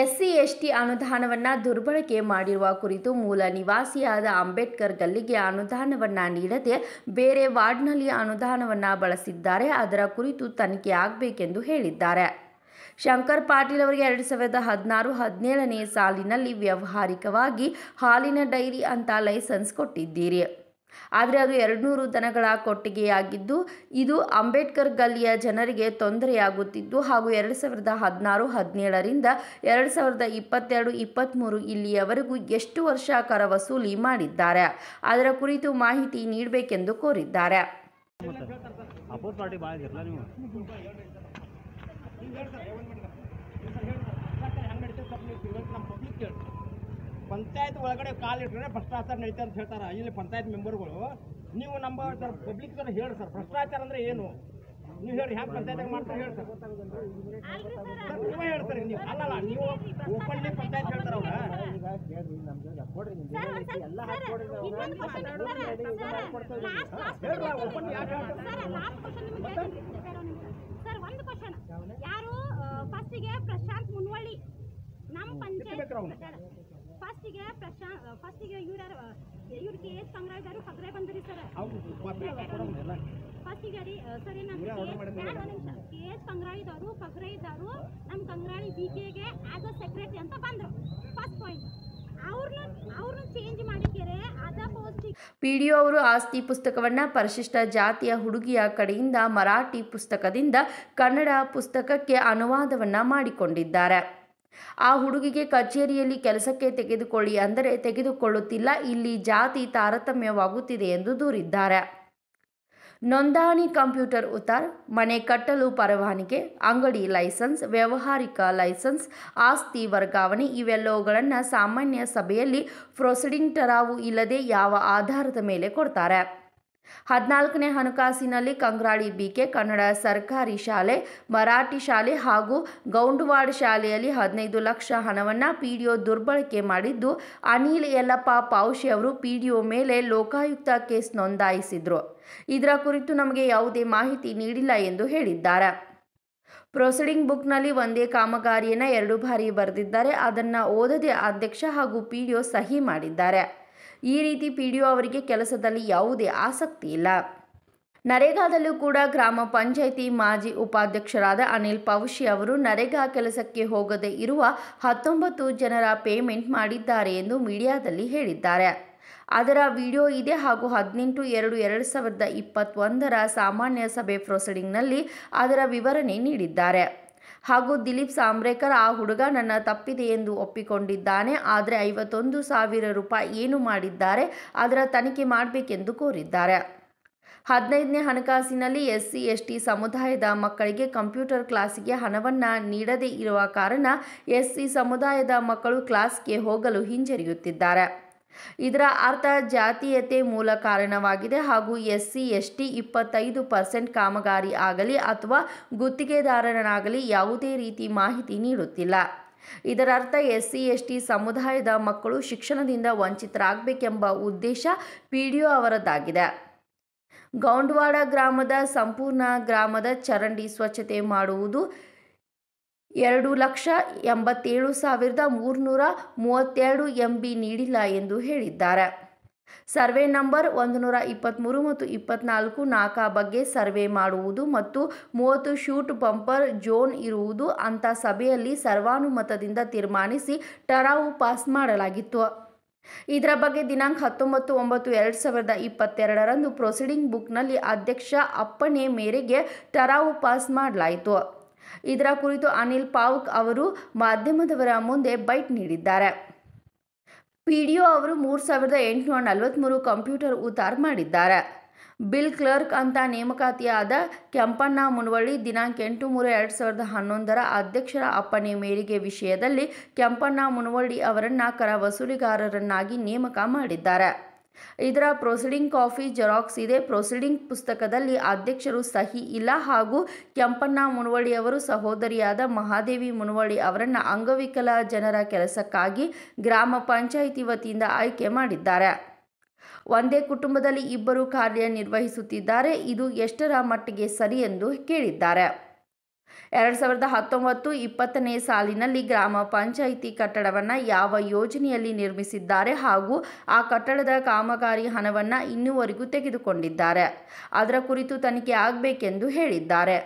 SC T ಅನುದಾನವನ್ನು ದುರ್ಬಳಕೆ ಮಾಡಿರುವ ಕುರಿತು ಮೂಲ ನಿವಾಸಿಯಾದ ಅಂಬೇಡ್ಕರ್ ಗಲ್ಲಿಗೆ ಅನುದಾನವನ್ನು ನೀಡದೆ ಬೇರೆ ವಾರ್ಡ್ನಲ್ಲಿ ಅನುದಾನವನ್ನು ಬಳಸಿದ್ದಾರೆ ಅದರ ಕುರಿತು ತನಿಖೆ ಆಗಬೇಕೆಂದು ಹೇಳಿದ್ದಾರೆ ಶಂಕರ್ ಪಾಟೀಲ್ ಅವರಿಗೆ ಎರಡು ಸಾವಿರದ ಹದಿನಾರು ಹದಿನೇಳನೇ ಸಾಲಿನಲ್ಲಿ ವ್ಯಾವಹಾರಿಕವಾಗಿ ಹಾಲಿನ ಡೈರಿ ಅಂತ ಲೈಸೆನ್ಸ್ ಕೊಟ್ಟಿದ್ದೀರಿ ಆದರೆ ಅದು ಎರಡುನೂರು ದನಗಳ ಕೊಟ್ಟಿಗೆಯಾಗಿದ್ದು ಇದು ಅಂಬೇಡ್ಕರ್ ಗಲ್ಲಿಯ ಜನರಿಗೆ ತೊಂದರೆಯಾಗುತ್ತಿದ್ದು ಹಾಗೂ ಎರಡು ಸಾವಿರದ ಹದಿನಾರು ಹದಿನೇಳರಿಂದ ಎರಡು ಸಾವಿರದ ಇಪ್ಪತ್ತೆರಡು ಇಪ್ಪತ್ತ್ಮೂರು ಇಲ್ಲಿಯವರೆಗೂ ಎಷ್ಟು ವರ್ಷ ಕರ ವಸೂಲಿ ಮಾಡಿದ್ದಾರೆ ಅದರ ಕುರಿತು ಮಾಹಿತಿ ನೀಡಬೇಕೆಂದು ಕೋರಿದ್ದಾರೆ ಪಂಚಾಯತ್ ಒಳಗಡೆ ಕಾಲಿಟ್ರೆ ಭ್ರಷ್ಟಾಚಾರ ನಡೀತಾ ಅಂತ ಹೇಳ್ತಾರೆ ಇಲ್ಲಿ ಪಂಚಾಯತ್ ಮೆಂಬರ್ಗಳು ನೀವು ನಮ್ಮ ಸರ್ ಪಬ್ಲಿಕ್ ಸರ್ ಹೇಳಿ ಸರ್ ಭ್ರಷ್ಟಾಚಾರ ಅಂದ್ರೆ ಏನು ನೀವು ಹೇಳಿ ಹ್ಯಾಂಗೆ ಪಂಚಾಯತ್ ಮಾಡ್ತಾರೆ ಹೇಳಿ ಸರ್ ನೀವು ಹೇಳ್ತಾರೆ ನೀವು ಅಲ್ಲಲ್ಲ ನೀವು ಓಪನ್ಲಿ ಪಂಚಾಯತ್ ಹೇಳ್ತಾರೆ ಅವ್ರ ಸರ್ ಯಾರು ಫಸ್ಟಿಗೆ ಪ್ರಶಾಂತ್ ಮುನ್ವಳ್ಳಿ ನಮ್ಮ ಪಂಚಾಯತ್ ಫಸ್ಟಿಗೆ ಪ್ರಶಾಂತ್ ಫಸ್ಟಿಗೆ ಇವ್ರ ಇವ್ರ ಕೆ ಎಸ್ ಸಂಗ್ರಹಗಾರು ಹಗ್ರೆ ಬಂದ್ರಿ ಸರ್ ಫಸ್ಟಿಗೆ ರೀ ಸರ್ ಏನಂದ್ರೆ ಕೆ ಎಸ್ ಸಂಗ್ರಹಿದವರು ಕಗ್ರಹಿದವರು ನಮ್ಮ ಕಂಗ್ರಾಳಿ ಬಿ ಕೆಗೆ ಆಸ್ ಅ ಸೆಕ್ರೆಟರಿ ಅಂತ ಬಂದರು ಫಸ್ಟ್ ಪಾಯಿಂಟ್ ಚೇಂಜ್ ಪಿಡಿಒ ಅವರು ಆಸ್ತಿ ಪುಸ್ತಕವನ್ನು ಪರಿಶಿಷ್ಟ ಜಾತಿಯ ಹುಡುಗಿಯ ಕಡೆಯಿಂದ ಮರಾಠಿ ಪುಸ್ತಕದಿಂದ ಕನ್ನಡ ಪುಸ್ತಕಕ್ಕೆ ಅನುವಾದವನ್ನು ಮಾಡಿಕೊಂಡಿದ್ದಾರೆ ಆ ಹುಡುಗಿಗೆ ಕಚೇರಿಯಲ್ಲಿ ಕೆಲಸಕ್ಕೆ ತೆಗೆದುಕೊಳ್ಳಿ ಅಂದರೆ ತೆಗೆದುಕೊಳ್ಳುತ್ತಿಲ್ಲ ಇಲ್ಲಿ ಜಾತಿ ತಾರತಮ್ಯವಾಗುತ್ತಿದೆ ಎಂದು ದೂರಿದ್ದಾರೆ ನೋಂದಣಿ ಕಂಪ್ಯೂಟರ್ ಉತ್ತರ್ ಮನೆ ಕಟ್ಟಲು ಪರವಾನಿಗೆ ಅಂಗಡಿ ಲೈಸೆನ್ಸ್ ವ್ಯಾವಹಾರಿಕ ಲೈಸೆನ್ಸ್ ಆಸ್ತಿ ವರ್ಗಾವಣೆ ಇವೆಲ್ಲವುಗಳನ್ನು ಸಾಮಾನ್ಯ ಸಭೆಯಲ್ಲಿ ಪ್ರೊಸೀಡಿಂಗ್ ಟರಾವು ಇಲ್ಲದೆ ಯಾವ ಆಧಾರದ ಮೇಲೆ ಕೊಡ್ತಾರೆ ಹದಿನಾಲ್ಕನೇ ಹಣಕಾಸಿನಲ್ಲಿ ಕಂಗ್ರಾಳಿ ಬಿಕೆ ಕನ್ನಡ ಸರ್ಕಾರಿ ಶಾಲೆ ಮರಾಠಿ ಶಾಲೆ ಹಾಗೂ ಗೌಂಡ್ವಾಡ್ ಶಾಲೆಯಲ್ಲಿ ಹದಿನೈದು ಲಕ್ಷ ಹಣವನ್ನು ಪಿ ಡಿ ಒ ದುರ್ಬಳಕೆ ಮಾಡಿದ್ದು ಅನಿಲ್ ಯಲ್ಲಪ್ಪ ಪಾವ್ಶಿ ಅವರು ಪಿ ಡಿ ಒ ಮೇಲೆ ಲೋಕಾಯುಕ್ತ ಕೇಸ್ ನೋಂದಾಯಿಸಿದ್ರು ಇದರ ಕುರಿತು ನಮಗೆ ಯಾವುದೇ ಮಾಹಿತಿ ನೀಡಿಲ್ಲ ಎಂದು ಹೇಳಿದ್ದಾರೆ ಪ್ರೊಸೀಡಿಂಗ್ ಬುಕ್ನಲ್ಲಿ ಒಂದೇ ಕಾಮಗಾರಿಯನ್ನು ಎರಡು ಬಾರಿ ಬರೆದಿದ್ದಾರೆ ಅದನ್ನು ಓದದೆ ಅಧ್ಯಕ್ಷ ಹಾಗೂ ಪಿ ಡಿ ಒ ಸಹಿ ಮಾಡಿದ್ದಾರೆ ಈ ರೀತಿ ಪಿ ಡಿ ಅವರಿಗೆ ಕೆಲಸದಲ್ಲಿ ಯಾವುದೇ ಆಸಕ್ತಿ ಇಲ್ಲ ನರೇಗಾದಲ್ಲೂ ಕೂಡ ಗ್ರಾಮ ಪಂಚಾಯಿತಿ ಮಾಜಿ ಉಪಾಧ್ಯಕ್ಷರಾದ ಅನಿಲ್ ಪೌಶಿ ಅವರು ನರೇಗಾ ಕೆಲಸಕ್ಕೆ ಹೋಗದೆ ಇರುವ ಹತ್ತೊಂಬತ್ತು ಜನರ ಪೇಮೆಂಟ್ ಮಾಡಿದ್ದಾರೆ ಎಂದು ಮೀಡಿಯಾದಲ್ಲಿ ಹೇಳಿದ್ದಾರೆ ಅದರ ವಿಡಿಯೋ ಇದೆ ಹಾಗೂ ಹದಿನೆಂಟು ಎರಡು ಎರಡು ಸಾವಿರದ ಇಪ್ಪತ್ತೊಂದರ ಸಾಮಾನ್ಯ ಸಭೆ ಪ್ರೊಸೀಡಿಂಗ್ನಲ್ಲಿ ಅದರ ವಿವರಣೆ ನೀಡಿದ್ದಾರೆ ಹಾಗೂ ದಿಲೀಪ್ ಸಾಂಬ್ರೇಕರ್ ಆ ಹುಡುಗ ನನ್ನ ತಪ್ಪಿದೆ ಎಂದು ಒಪ್ಪಿಕೊಂಡಿದ್ದಾನೆ ಆದರೆ ಐವತ್ತೊಂದು ಸಾವಿರ ರೂಪಾಯಿ ಏನು ಮಾಡಿದ್ದಾರೆ ಅದರ ತನಿಖೆ ಮಾಡಬೇಕೆಂದು ಕೋರಿದ್ದಾರೆ ಹದಿನೈದನೇ ಹಣಕಾಸಿನಲ್ಲಿ ಎಸ್ ಟಿ ಸಮುದಾಯದ ಮಕ್ಕಳಿಗೆ ಕಂಪ್ಯೂಟರ್ ಕ್ಲಾಸಿಗೆ ಹಣವನ್ನು ನೀಡದೇ ಇರುವ ಕಾರಣ ಎಸ್ಸಿ ಸಮುದಾಯದ ಮಕ್ಕಳು ಕ್ಲಾಸ್ಗೆ ಹೋಗಲು ಹಿಂಜರಿಯುತ್ತಿದ್ದಾರೆ ಇದರ ಅರ್ಥ ಜಾತೀಯತೆ ಮೂಲ ಕಾರಣವಾಗಿದೆ ಹಾಗೂ ಎಸ್ ಸಿ ಎಸ್ ಟಿ ಇಪ್ಪತ್ತೈದು ಪರ್ಸೆಂಟ್ ಕಾಮಗಾರಿ ಆಗಲಿ ಅಥವಾ ಗುತ್ತಿಗೆದಾರರನ್ನಾಗಲಿ ಯಾವುದೇ ರೀತಿ ಮಾಹಿತಿ ನೀಡುತ್ತಿಲ್ಲ ಇದರರ್ಥ ಎಸ್ ಸಿ ಎಸ್ ಟಿ ಸಮುದಾಯದ ಮಕ್ಕಳು ಶಿಕ್ಷಣದಿಂದ ವಂಚಿತರಾಗಬೇಕೆಂಬ ಉದ್ದೇಶ ಪಿ ಡಿ ಅವರದ್ದಾಗಿದೆ ಗೌಂಡ್ವಾಡ ಗ್ರಾಮದ ಸಂಪೂರ್ಣ ಗ್ರಾಮದ ಚರಂಡಿ ಸ್ವಚ್ಛತೆ ಮಾಡುವುದು ಎರಡು ಲಕ್ಷ ಎಂಬತ್ತೇಳು ಸಾವಿರದ ಮೂರುನೂರ ಮೂವತ್ತೆರಡು ಎಂ ಬಿ ನೀಡಿಲ್ಲ ಎಂದು ಹೇಳಿದ್ದಾರೆ ಸರ್ವೆ ನಂಬರ್ ಒಂದು ನೂರ ಇಪ್ಪತ್ತ್ಮೂರು ಮತ್ತು ಇಪ್ಪತ್ನಾಲ್ಕು ನಾಕಾ ಬಗ್ಗೆ ಸರ್ವೆ ಮಾಡುವುದು ಮತ್ತು ಮೂವತ್ತು ಶೂಟ್ ಪಂಪರ್ ಜೋನ್ ಇರುವುದು ಅಂಥ ಸಭೆಯಲ್ಲಿ ಸರ್ವಾನುಮತದಿಂದ ತೀರ್ಮಾನಿಸಿ ಟರಾವು ಪಾಸ್ ಮಾಡಲಾಗಿತ್ತು ಇದರ ಬಗ್ಗೆ ದಿನಾಂಕ ಹತ್ತೊಂಬತ್ತು ಒಂಬತ್ತು ಎರಡು ಸಾವಿರದ ಇಪ್ಪತ್ತೆರಡರಂದು ಪ್ರೊಸೀಡಿಂಗ್ ಬುಕ್ನಲ್ಲಿ ಅಧ್ಯಕ್ಷ ಅಪ್ಪಣೆ ಮೇರೆಗೆ ಟರಾವು ಪಾಸ್ ಮಾಡಲಾಯಿತು ಇದರ ಕುರಿತು ಅನಿಲ್ ಪಾವ್ಕ್ ಅವರು ಮಾಧ್ಯಮದವರ ಮುಂದೆ ಬೈಟ್ ನೀಡಿದ್ದಾರೆ ಪಿಡಿಒ ಅವರು ಮೂರು ಸಾವಿರದ ಎಂಟುನೂರ ನಲವತ್ತ್ಮೂರು ಕಂಪ್ಯೂಟರ್ ಉತಾರ್ ಮಾಡಿದ್ದಾರೆ ಬಿಲ್ ಕ್ಲರ್ಕ್ ಅಂತ ನೇಮಕಾತಿಯಾದ ಕೆಂಪಣ್ಣ ಮುನವಳ್ಳಿ ದಿನಾಂಕ ಎಂಟು ಮೂರು ಎರಡು ಸಾವಿರದ ಹನ್ನೊಂದರ ಅಧ್ಯಕ್ಷರ ಅಪ್ಪಣೆ ಮೇರೆಗೆ ವಿಷಯದಲ್ಲಿ ಕೆಂಪಣ್ಣ ಮುನವಳ್ಳಿ ಅವರನ್ನು ಕರ ವಸೂಲಿಗಾರರನ್ನಾಗಿ ನೇಮಕ ಮಾಡಿದ್ದಾರೆ ಇದರ ಪ್ರೊಸಿಡಿಂಗ್ ಕಾಫಿ ಜೆರಾಕ್ಸ್ ಇದೆ ಪ್ರೊಸಿಡಿಂಗ್ ಪುಸ್ತಕದಲ್ಲಿ ಅಧ್ಯಕ್ಷರು ಸಹಿ ಇಲ್ಲ ಹಾಗೂ ಕೆಂಪಣ್ಣ ಮುನವಳ್ಳಿಯವರು ಸಹೋದರಿಯಾದ ಮಹಾದೇವಿ ಮುನವಳ್ಳಿ ಅವರನ್ನು ಅಂಗವಿಕಲ ಜನರ ಕೆಲಸಕ್ಕಾಗಿ ಗ್ರಾಮ ಪಂಚಾಯಿತಿ ವತಿಯಿಂದ ಆಯ್ಕೆ ಮಾಡಿದ್ದಾರೆ ಒಂದೇ ಕುಟುಂಬದಲ್ಲಿ ಇಬ್ಬರು ಕಾರ್ಯನಿರ್ವಹಿಸುತ್ತಿದ್ದಾರೆ ಇದು ಎಷ್ಟರ ಮಟ್ಟಿಗೆ ಸರಿ ಎಂದು ಕೇಳಿದ್ದಾರೆ ಎರಡು ಸಾವಿರದ ಹತ್ತೊಂಬತ್ತು ಇಪ್ಪತ್ತನೇ ಸಾಲಿನಲ್ಲಿ ಗ್ರಾಮ ಪಂಚಾಯಿತಿ ಕಟ್ಟಡವನ್ನು ಯಾವ ಯೋಜನೆಯಲ್ಲಿ ನಿರ್ಮಿಸಿದ್ದಾರೆ ಹಾಗೂ ಆ ಕಟ್ಟಡದ ಕಾಮಗಾರಿ ಹಣವನ್ನು ಇನ್ನೂವರೆಗೂ ತೆಗೆದುಕೊಂಡಿದ್ದಾರೆ ಅದರ ಕುರಿತು ತನಿಖೆ ಆಗಬೇಕೆಂದು ಹೇಳಿದ್ದಾರೆ